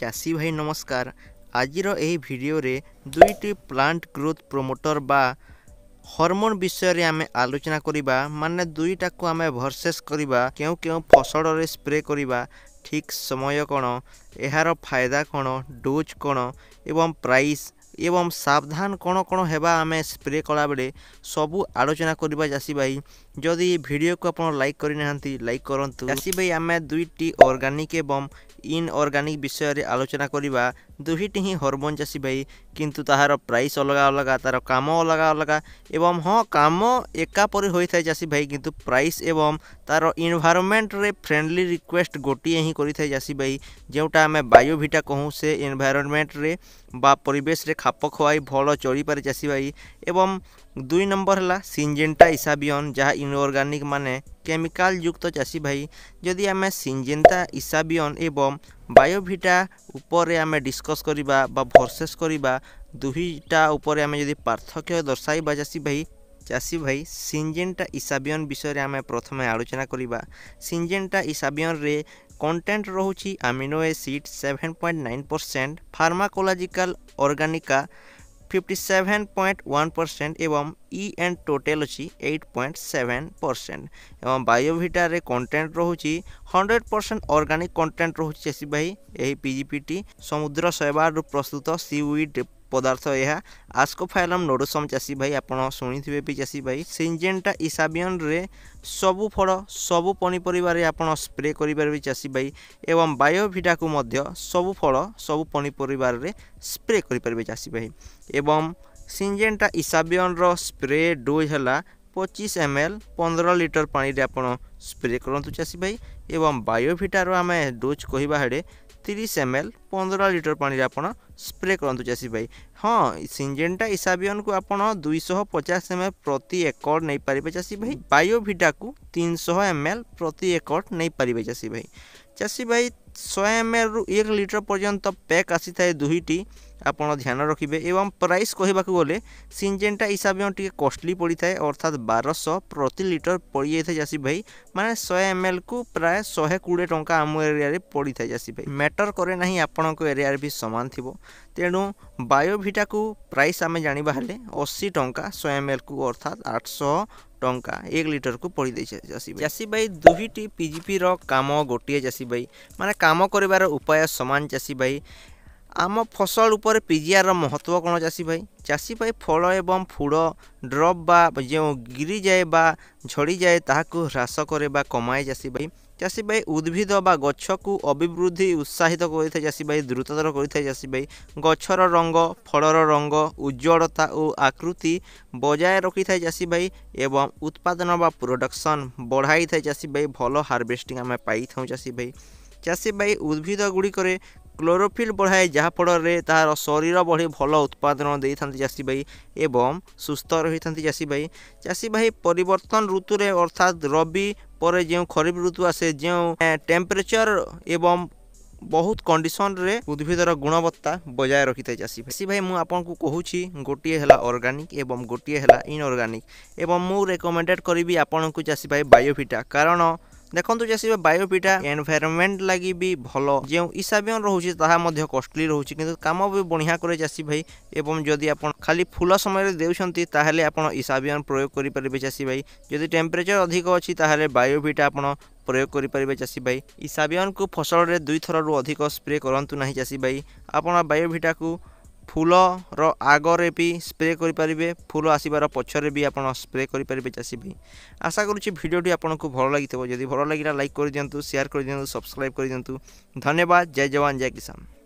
चाषी भाई नमस्कार आज भिडे दुईटी प्लांट ग्रोथ प्रमोटर बा हार्मोन विषय आम आलोचना करने मान दुईटा को आम भरसेस करवा क्यों क्यों फसल स्प्रे करवा ठीक समय कौन यार फायदा कौन डोज कौन एवं प्राइस এবং সাবধান কোন কোন হেবা আমি স্প্রে কলা বেড়ে সবু আলোচনা করা କରିବା ভাই যদি ভিডিও কু আপনার লাইক করে না লাইক କରନ୍ତୁ ଚାଷୀ ভাই আমি দুইটি অর্গানিক এবং ইনঅর্গানিক বিষয়ে আলোচনা করা দুইটি হি হরমোন চাষী ভাই কিন্তু তাহার প্রাইস অলগা অলগা তার কাম অলগা অলগা এবং হ কাম একাপরি হয়ে থাকে চাষী ভাই কিন্তু প্রাইস এবং তার ইনভাইরনমেন্টরে ফ্রেন্ডলি রিকোয়েস্ট গোটিয়ে হি করে থাকে চাষী ভাই যেটা আমি বায়োভিটা কহু সে ইনভাইরনমেন্টরে বা পরিবেশে ଖାପ ଖୁଆଇ ଭଲ ଚଳିପାରେ ଚାଷୀ ଭାଇ ଏବଂ ଦୁଇ ନମ୍ବର ହେଲା ସିଞ୍ଜେଣ୍ଟା ଇସାବିଅନ୍ ଯାହା ଇନଅର୍ଗାନିକ୍ ମାନେ କେମିକାଲ ଯୁକ୍ତ ଚାଷୀ ଭାଇ ଯଦି ଆମେ ସିଞ୍ଜେଣ୍ଟା ଇସାବିଅନ୍ ଏବଂ ବାୟୋଭିଟା ଉପରେ ଆମେ ଡିସ୍କସ୍ କରିବା ବା ଭରସେସ୍ କରିବା ଦୁଇଟା ଉପରେ ଆମେ ଯଦି ପାର୍ଥକ୍ୟ ଦର୍ଶାଇବା ଚାଷୀ ଭାଇ ଚାଷୀ ଭାଇ ସିଞ୍ଜେଣ୍ଟା ଇସାବିଅନ୍ ବିଷୟରେ ଆମେ ପ୍ରଥମେ ଆଲୋଚନା କରିବା ସିଞ୍ଜେଣ୍ଟା ଇସାବିଅନ୍ରେ কন্টেন্ট রহুছি amino acid seven point nine percent pharmacological অর্গানিকা fifty seven point one percent এবং ই এন্ড টোটাল অছি এইট পয়েন্ট সেভেন পরসেন্ট এবং বায়োভিটারে কন্টেন্ট রহুছি হন্ড্রেড পরসেন্ট অর্গানিক কন্টেন্ট রহুছি চাষী ভাই এই পিজিপিটি সমুদ্র শৈবাড়ু প্রস্তুত সিউইড ପଦାର୍ଥ ଏହା ଆସ୍କୋଫାଇଲମ୍ ନୋଡ଼ୋସମ୍ ଚାଷୀ ଭାଇ ଆପଣ ଶୁଣିଥିବେ ବି ଚାଷୀ ଭାଇ ସିଞ୍ଜେନ୍ଟା ଇସାବିଅନ୍ରେ ସବୁ ଫଳ ସବୁ ପନିପରିବାରେ ଆପଣ ସ୍ପ୍ରେ କରିପାରିବେ ଚାଷୀ ଭାଇ ଏବଂ ବାୟୋଭିଟାକୁ ମଧ୍ୟ ସବୁ ଫଳ ସବୁ ପନିପରିବାରରେ ସ୍ପ୍ରେ କରିପାରିବେ ଚାଷୀ ଭାଇ ଏବଂ ସିଞ୍ଜେନ୍ଟା ଇସାବିଅନ୍ର ସ୍ପ୍ରେ ଡୋଜ୍ ହେଲା ପଚିଶ ଏମ୍ ଏଲ୍ ପନ୍ଦର ଲିଟର ପାଣିରେ ଆପଣ ସ୍ପ୍ରେ କରନ୍ତୁ ଚାଷୀ ଭାଇ ଏବଂ ବାୟୋଭିଟାର ଆମେ ଡୋଜ୍ କହିବା ହେଡ଼େ ତିରିଶ ଏମ୍ ଏଲ୍ ପନ୍ଦର ଲିଟର ପାଣିରେ ଆପଣ ସ୍ପ୍ରେ କରନ୍ତୁ ଚାଷୀ ଭାଇ ହଁ ସିଞ୍ଜେନ୍ଟା ଇସାବିଅନ୍କୁ ଆପଣ ଦୁଇଶହ ପଚାଶ ଏମ୍ ଏଲ୍ ପ୍ରତି ଏକର ନେଇପାରିବେ ଚାଷୀ ଭାଇ ବାୟୋଭିଟାକୁ ତିନିଶହ ଏମ୍ ଏଲ୍ ପ୍ରତି ଏକର ନେଇପାରିବେ ଚାଷୀ ଭାଇ ଚାଷୀ ଭାଇ ଶହେ ଏମ୍ ଏମ୍ଏଲ୍ରୁ ଏକ ଲିଟର ପର୍ଯ୍ୟନ୍ତ ପ୍ୟାକ୍ ଆସିଥାଏ ଦୁଇଟି ଆପଣ ଧ୍ୟାନ ରଖିବେ ଏବଂ ପ୍ରାଇସ୍ କହିବାକୁ ଗଲେ ସିଞ୍ଜେନ୍ଟା ହିସାବରେ ଟିକେ କଷ୍ଟଲି ପଡ଼ିଥାଏ ଅର୍ଥାତ୍ ବାରଶହ ପ୍ରତି ଲିଟର ପଡ଼ିଯାଇଥାଏ ଚାଷୀ ଭାଇ ମାନେ ଶହେ ଏମ୍ ଏଲ୍କୁ ପ୍ରାୟ ଶହେ କୋଡ଼ିଏ ଟଙ୍କା ଆମ ଏରିଆରେ ପଡ଼ିଥାଏ ଚାଷୀ ଭାଇ ମ୍ୟାଟର୍ କରେ ନାହିଁ ଆପଣଙ୍କ ଏରିଆରେ ବି ସମାନ ଥିବ ତେଣୁ ବାୟୋଭିଟାକୁ ପ୍ରାଇସ୍ ଆମେ ଜାଣିବା ହେଲେ ଅଶୀ ଟଙ୍କା ଶହେ ଏମ୍ ଏଲ୍କୁ ଅର୍ଥାତ୍ ଆଠଶହ ଟଙ୍କା ଏକ ଲିଟରକୁ ପଡ଼ିଦେଇଛି ଚାଷୀ ଚାଷୀ ଭାଇ ଦୁଇଟି ପିଜିପିର କାମ ଗୋଟିଏ ଚାଷୀ ଭାଇ ମାନେ କାମ କରିବାର ଉପାୟ ସମାନ ଚାଷୀ ଭାଇ আম ফসল উপরে পিজিআর মহত্ব কোণ চাষী ভাই চাষী ভাই ফল এবং ফুড় ড্রপ বা যে গিরি যায় বা ঝড়ি যায় তাহাকে হ্রাস করে বা কমায় চাষী ভাই চাষী ভাই উদ্ভিদ বা গছক অভিবৃদ্ধি উৎসাহিত করে চাষী ভাই দ্রুততর করে চাষী ভাই গছর রঙ ফলর রঙ উজ্জ্বলতা ও আকৃতি বজায় রকি থাকে চাষী ভাই এবং উৎপাদন বা প্রোডকশন বড়াই থাকে চাষী ভাই ভালো হারভেস্টিং আমি পাই চাষী ভাই চাষী ভাই উদ্ভিদ করে କ୍ଲୋରୋଫିଲ୍ ବଢ଼ାଏ ଯାହାଫଳରେ ତାହାର ଶରୀର ବଢ଼ି ଭଲ ଉତ୍ପାଦନ ଦେଇଥାନ୍ତି ଚାଷୀ ଭାଇ ଏବଂ ସୁସ୍ଥ ରହିଥାନ୍ତି ଚାଷୀ ଭାଇ ଚାଷୀ ଭାଇ ପରିବର୍ତ୍ତନ ଋତୁରେ ଅର୍ଥାତ୍ ରବି ପରେ ଯେଉଁ ଖରିଫ ଋତୁ ଆସେ ଯେଉଁ ଟେମ୍ପରେଚର୍ ଏବଂ ବହୁତ କଣ୍ଡିସନରେ ଉଦ୍ଭିଦର ଗୁଣବତ୍ତା ବଜାୟ ରଖିଥାଏ ଚାଷୀ ଭାଇ ଚାଷୀ ଭାଇ ମୁଁ ଆପଣଙ୍କୁ କହୁଛି ଗୋଟିଏ ହେଲା ଅର୍ଗାନିକ୍ ଏବଂ ଗୋଟିଏ ହେଲା ଇନ୍ଅର୍ଗାନିକ୍ ଏବଂ ମୁଁ ରେକମେଣ୍ଡେଡ଼ କରିବି ଆପଣଙ୍କୁ ଚାଷୀ ଭାଇ ବାୟୋଭିଟା କାରଣ ଦେଖନ୍ତୁ ଯେ ଆସିବ ବାୟୋପିଟା ଏନଭାଇରନମେଣ୍ଟ ଲାଗି ବି ଭଲ ଯେଉଁ ହିସାବିୟନ ରହୁଛି ତାହା ମଧ୍ୟ କଷ୍ଟଲି ରହୁଛି କିନ୍ତୁ କାମ ବି ବଢ଼ିଆ କରେ ଚାଷୀ ଭାଇ ଏବଂ ଯଦି ଆପଣ ଖାଲି ଫୁଲ ସମୟରେ ଦେଉଛନ୍ତି ତାହେଲେ ଆପଣ ହିସାବିୟନ ପ୍ରୟୋଗ କରିପାରିବେ ଚାଷୀ ଭାଇ ଯଦି ଟେମ୍ପରେଚର ଅଧିକ ଅଛି ତାହେଲେ ବାୟୋଭିଟା ଆପଣ ପ୍ରୟୋଗ କରିପାରିବେ ଚାଷୀ ଭାଇ ଇସାବିୟନକୁ ଫସଲରେ ଦୁଇଥରରୁ ଅଧିକ ସ୍ପ୍ରେ କରନ୍ତୁ ନାହିଁ ଚାଷୀ ଭାଇ ଆପଣ ବାୟୋଭିଟାକୁ ଫୁଲର ଆଗରେ ବି ସ୍ପ୍ରେ କରିପାରିବେ ଫୁଲ ଆସିବାର ପଛରେ ବି ଆପଣ ସ୍ପ୍ରେ କରିପାରିବେ ଚାଷୀ ପାଇଁ ଆଶା କରୁଛି ଭିଡ଼ିଓଟି ଆପଣଙ୍କୁ ଭଲ ଲାଗିଥିବ ଯଦି ଭଲ ଲାଗିଲା ଲାଇକ୍ କରିଦିଅନ୍ତୁ ସେୟାର କରିଦିଅନ୍ତୁ ସବସ୍କ୍ରାଇବ୍ କରିଦିଅନ୍ତୁ ଧନ୍ୟବାଦ ଜୟ ଯବାନ ଜୟ କିଷାନ